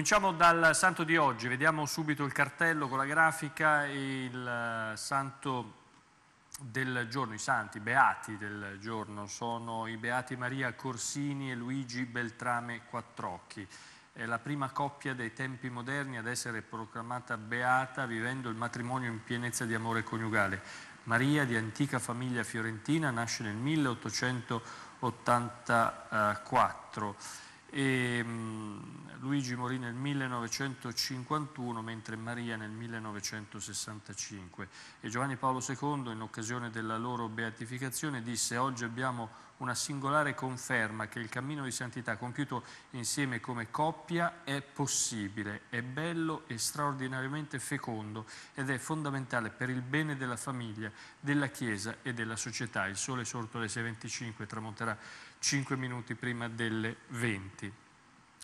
Cominciamo dal santo di oggi, vediamo subito il cartello con la grafica, il eh, santo del giorno, i santi, beati del giorno, sono i beati Maria Corsini e Luigi Beltrame Quattrocchi. È la prima coppia dei tempi moderni ad essere proclamata beata vivendo il matrimonio in pienezza di amore coniugale. Maria, di antica famiglia fiorentina, nasce nel 1884 e mh, mm, Luigi morì nel 1951 mentre Maria nel 1965 e Giovanni Paolo II in occasione della loro beatificazione disse oggi abbiamo una singolare conferma che il cammino di santità compiuto insieme come coppia è possibile, è bello e straordinariamente fecondo ed è fondamentale per il bene della famiglia, della Chiesa e della società. Il sole sorto alle 6.25 tramonterà 5 minuti prima delle 20.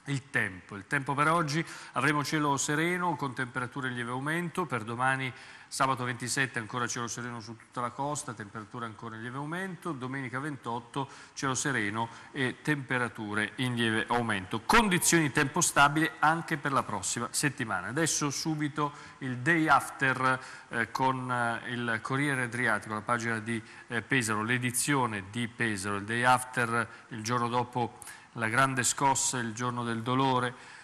Il tempo. Il tempo per oggi avremo cielo sereno con temperature in lieve aumento, per domani sabato 27 ancora cielo sereno su tutta la costa, temperature ancora in lieve aumento, domenica 28 cielo sereno e temperature in lieve aumento. Condizioni tempo stabile anche per la prossima settimana. Adesso subito il day after eh, con eh, il Corriere Adriatico, la pagina di eh, Pesaro, l'edizione di Pesaro, il day after il giorno dopo la grande scossa il giorno del dolore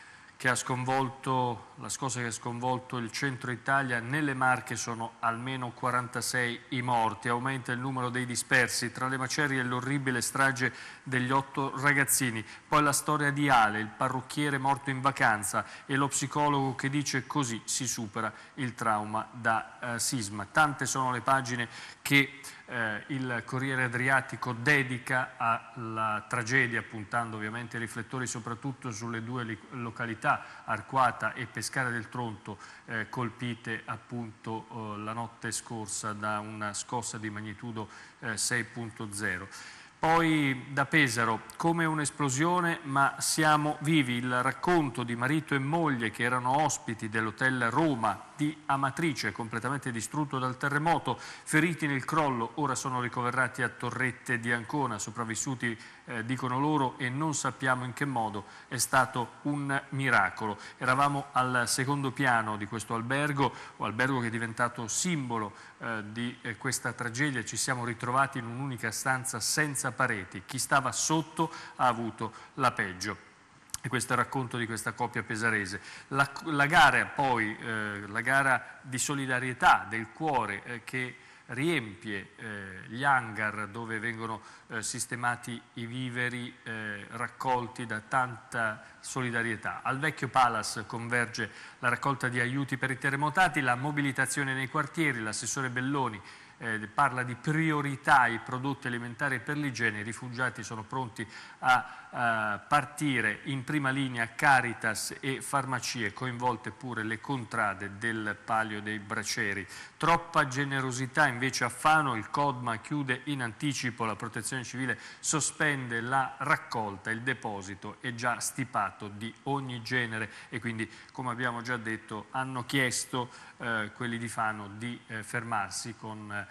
che ha sconvolto, la scossa che ha sconvolto il centro Italia, nelle Marche sono almeno 46 i morti, aumenta il numero dei dispersi, tra le macerie e l'orribile strage degli otto ragazzini, poi la storia di Ale, il parrucchiere morto in vacanza e lo psicologo che dice così si supera il trauma da eh, sisma. Tante sono le pagine che eh, il Corriere Adriatico dedica alla tragedia, puntando ovviamente i riflettori soprattutto sulle due località, Arquata e Pescara del Tronto, eh, colpite appunto eh, la notte scorsa da una scossa di magnitudo 6.0. Eh, Poi da Pesaro, come un'esplosione ma siamo vivi, il racconto di marito e moglie che erano ospiti dell'hotel Roma di Amatrice, completamente distrutto dal terremoto. Feriti nel crollo, ora sono ricoverati a Torrette di Ancona, sopravvissuti eh, dicono loro e non sappiamo in che modo, è stato un miracolo. Eravamo al secondo piano di questo albergo, albergo che è diventato simbolo eh, di eh, questa tragedia, ci siamo ritrovati in un'unica stanza senza pareti, chi stava sotto ha avuto la peggio e questo è il racconto di questa coppia pesarese. La, la gara poi, eh, la gara di solidarietà del cuore eh, che riempie eh, gli hangar dove vengono eh, sistemati i viveri eh, raccolti da tanta solidarietà. Al vecchio Palace converge la raccolta di aiuti per i terremotati, la mobilitazione nei quartieri, l'assessore Belloni eh, parla di priorità ai prodotti alimentari per l'igiene, i rifugiati sono pronti a, a partire in prima linea Caritas e farmacie, coinvolte pure le contrade del Palio dei Braceri. Troppa generosità invece a Fano, il Codma chiude in anticipo, la protezione civile sospende la raccolta, il deposito è già stipato di ogni genere e quindi come abbiamo già detto hanno chiesto eh, quelli di Fano di eh, fermarsi con eh,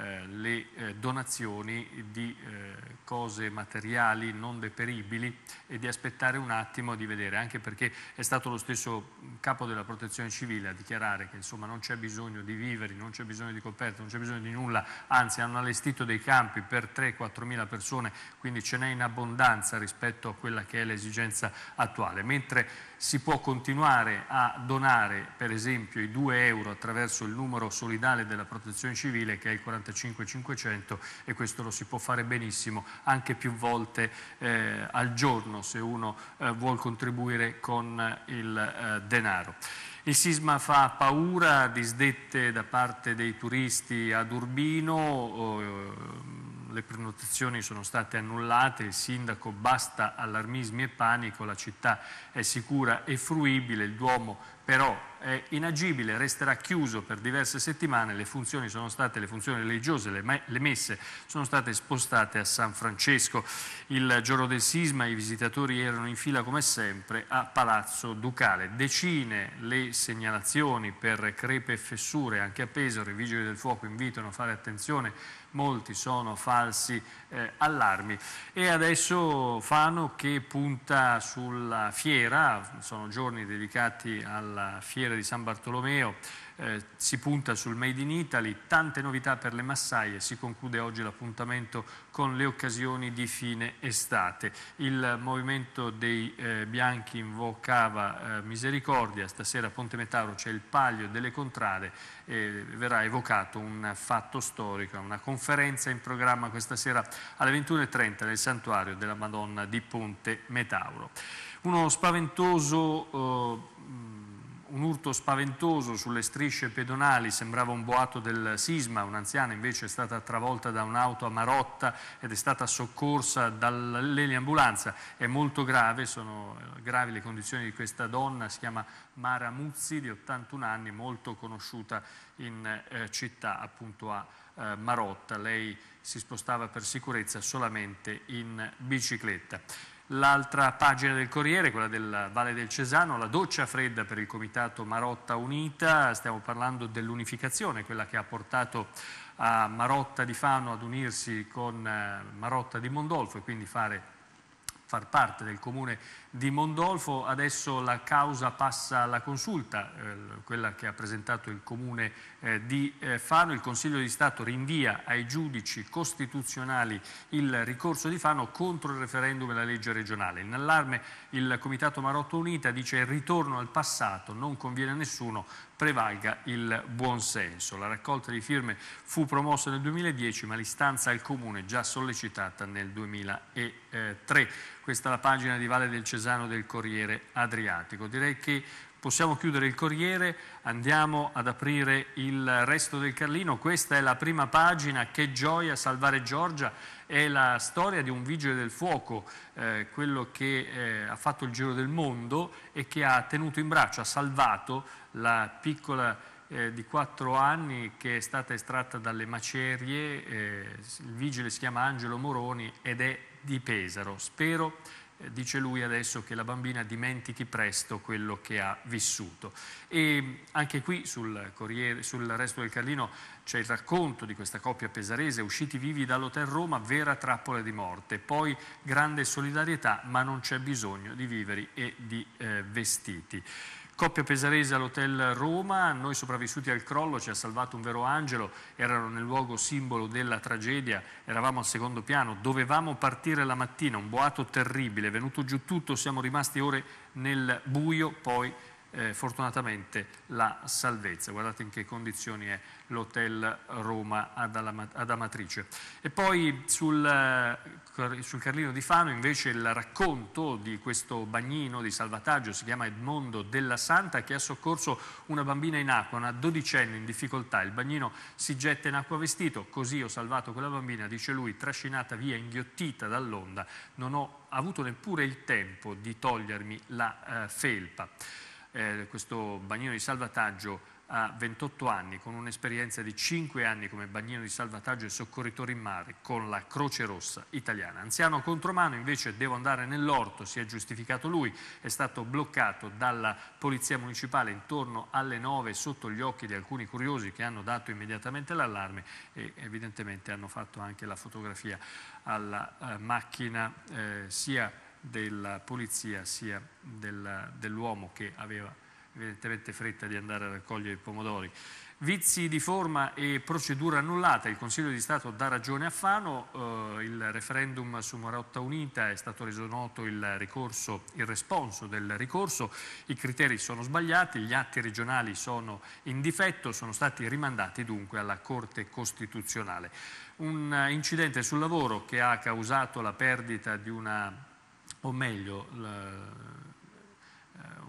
Eh, le eh, donazioni di eh, cose materiali non deperibili e di aspettare un attimo di vedere, anche perché è stato lo stesso capo della protezione civile a dichiarare che insomma, non c'è bisogno di viveri, non c'è bisogno di coperte, non c'è bisogno di nulla, anzi hanno allestito dei campi per 3-4 mila persone, quindi ce n'è in abbondanza rispetto a quella che è l'esigenza attuale, mentre si può continuare a donare per esempio i 2 euro attraverso il numero solidale della protezione civile che è il 45 35500 e questo lo si può fare benissimo anche più volte eh, al giorno se uno eh, vuole contribuire con eh, il eh, denaro. Il sisma fa paura, disdette da parte dei turisti ad Urbino, ehm, le prenotazioni sono state annullate, il sindaco basta allarmismi e panico, la città è sicura e fruibile, il Duomo però è inagibile, resterà chiuso per diverse settimane, le funzioni, state, le funzioni religiose, le, le messe sono state spostate a San Francesco. Il giorno del sisma i visitatori erano in fila come sempre a Palazzo Ducale. Decine le segnalazioni per crepe e fessure anche a Pesaro, i vigili del fuoco invitano a fare attenzione molti sono falsi eh, allarmi. E adesso Fano che punta sulla fiera, sono giorni dedicati al alla fiera di San Bartolomeo, eh, si punta sul Made in Italy, tante novità per le massaie, si conclude oggi l'appuntamento con le occasioni di fine estate. Il movimento dei eh, bianchi invocava eh, misericordia, stasera a Ponte Metauro c'è il palio delle contrade e verrà evocato un fatto storico, una conferenza in programma questa sera alle 21.30 nel santuario della Madonna di Ponte Metauro. Uno spaventoso eh, un urto spaventoso sulle strisce pedonali, sembrava un boato del sisma, un'anziana invece è stata travolta da un'auto a Marotta ed è stata soccorsa dall'eliambulanza, è molto grave, sono eh, gravi le condizioni di questa donna, si chiama Mara Muzzi di 81 anni, molto conosciuta in eh, città appunto a eh, Marotta, lei si spostava per sicurezza solamente in bicicletta. L'altra pagina del Corriere, quella del Valle del Cesano, la doccia fredda per il Comitato Marotta Unita, stiamo parlando dell'unificazione, quella che ha portato a Marotta di Fano ad unirsi con eh, Marotta di Mondolfo e quindi fare far parte del comune di Mondolfo, adesso la causa passa alla consulta, eh, quella che ha presentato il comune eh, di eh, Fano, il Consiglio di Stato rinvia ai giudici costituzionali il ricorso di Fano contro il referendum e la legge regionale. In allarme il Comitato Marotto Unita dice il ritorno al passato non conviene a nessuno, prevalga il buonsenso. La raccolta di firme fu promossa nel 2010 ma l'istanza al Comune già sollecitata nel 2003. Eh, Questa è la pagina di Valle del Cesano del Corriere Adriatico. Direi che Possiamo chiudere il Corriere, andiamo ad aprire il resto del Carlino, questa è la prima pagina, che gioia salvare Giorgia, è la storia di un vigile del fuoco, eh, quello che eh, ha fatto il giro del mondo e che ha tenuto in braccio, ha salvato la piccola eh, di 4 anni che è stata estratta dalle macerie, eh, il vigile si chiama Angelo Moroni ed è di Pesaro. Spero dice lui adesso che la bambina dimentichi presto quello che ha vissuto. E anche qui sul, Corriere, sul resto del Carlino c'è il racconto di questa coppia pesarese, usciti vivi dall'hotel Roma, vera trappola di morte, poi grande solidarietà, ma non c'è bisogno di viveri e di eh, vestiti. Coppia Pesarese all'Hotel Roma, noi sopravvissuti al crollo, ci ha salvato un vero angelo, erano nel luogo simbolo della tragedia, eravamo al secondo piano, dovevamo partire la mattina, un boato terribile, è venuto giù tutto, siamo rimasti ore nel buio, poi eh, fortunatamente la salvezza. Guardate in che condizioni è l'hotel Roma ad, Alama, ad Amatrice. E poi sul, eh, sul, Carlino di Fano invece il racconto di questo bagnino di salvataggio, si chiama Edmondo della Santa, che ha soccorso una bambina in acqua, una dodicenne in difficoltà. Il bagnino si getta in acqua vestito, così ho salvato quella bambina, dice lui, trascinata via, inghiottita dall'onda, non ho avuto neppure il tempo di togliermi la eh, felpa eh, questo bagnino di salvataggio a 28 anni, con un'esperienza di 5 anni come bagnino di salvataggio e soccorritore in mare con la Croce Rossa italiana. Anziano contromano invece devo andare nell'orto, si è giustificato lui, è stato bloccato dalla Polizia Municipale intorno alle 9 sotto gli occhi di alcuni curiosi che hanno dato immediatamente l'allarme e evidentemente hanno fatto anche la fotografia alla eh, macchina eh, sia della polizia sia dell'uomo dell che aveva evidentemente fretta di andare a raccogliere i pomodori. Vizi di forma e procedura annullata, il Consiglio di Stato dà ragione a Fano, eh, il referendum su Marotta Unita è stato reso noto il, ricorso, il responso del ricorso, i criteri sono sbagliati, gli atti regionali sono in difetto, sono stati rimandati dunque alla Corte Costituzionale. Un incidente sul lavoro che ha causato la perdita di una o meglio, eh,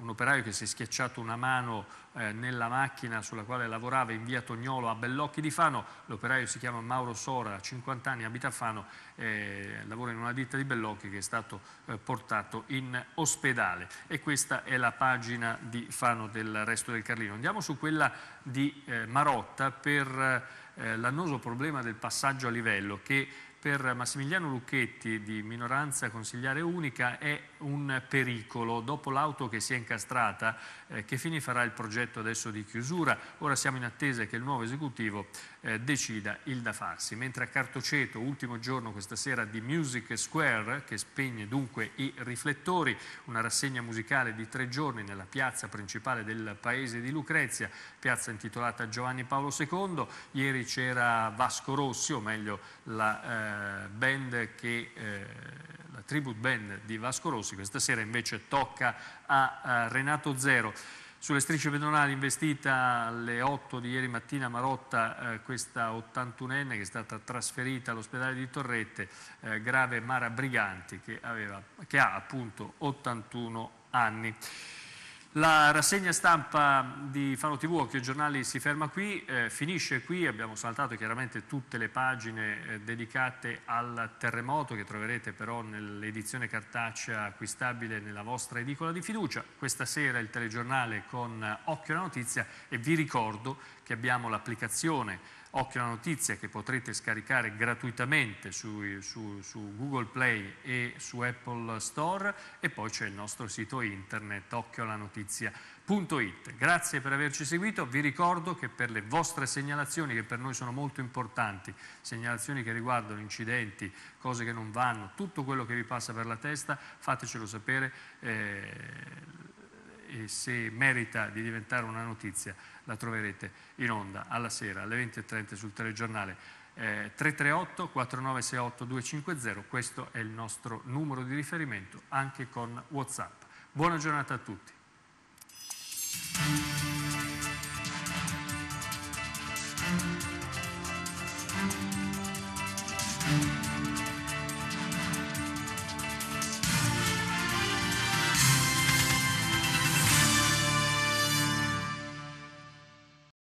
un operaio che si è schiacciato una mano eh, nella macchina sulla quale lavorava in via Tognolo a Bellocchi di Fano, l'operaio si chiama Mauro Sora, ha 50 anni, abita a Fano, eh, lavora in una ditta di Bellocchi che è stato eh, portato in ospedale e questa è la pagina di Fano del resto del Carlino. Andiamo su quella di eh, Marotta per eh, l'annoso problema del passaggio a livello che per Massimiliano Lucchetti di minoranza consigliare unica è un pericolo dopo l'auto che si è incastrata eh, che fine farà il progetto adesso di chiusura ora siamo in attesa che il nuovo esecutivo eh, decida il da farsi mentre a Cartoceto ultimo giorno questa sera di Music Square che spegne dunque i riflettori una rassegna musicale di tre giorni nella piazza principale del paese di Lucrezia piazza intitolata Giovanni Paolo II ieri c'era Vasco Rossi o meglio la eh, eh, band che, eh, la tribute band di Vasco Rossi, questa sera invece tocca a, a Renato Zero. Sulle strisce pedonali investita alle 8 di ieri mattina a Marotta eh, questa 81enne che è stata trasferita all'ospedale di Torrette, eh, grave Mara Briganti che, aveva, che ha appunto 81 anni. La rassegna stampa di Fano TV, Occhio Giornali, si ferma qui, eh, finisce qui, abbiamo saltato chiaramente tutte le pagine eh, dedicate al terremoto che troverete però nell'edizione cartacea acquistabile nella vostra edicola di fiducia. Questa sera il telegiornale con Occhio alla Notizia e vi ricordo che abbiamo l'applicazione Occhio alla notizia che potrete scaricare gratuitamente su, su, su Google Play e su Apple Store e poi c'è il nostro sito internet occhioalanotizia.it. Grazie per averci seguito, vi ricordo che per le vostre segnalazioni che per noi sono molto importanti, segnalazioni che riguardano incidenti, cose che non vanno, tutto quello che vi passa per la testa, fatecelo sapere. Eh, e se merita di diventare una notizia la troverete in onda alla sera alle 20.30 sul telegiornale. Eh, 338 4968 250, questo è il nostro numero di riferimento anche con Whatsapp. Buona giornata a tutti.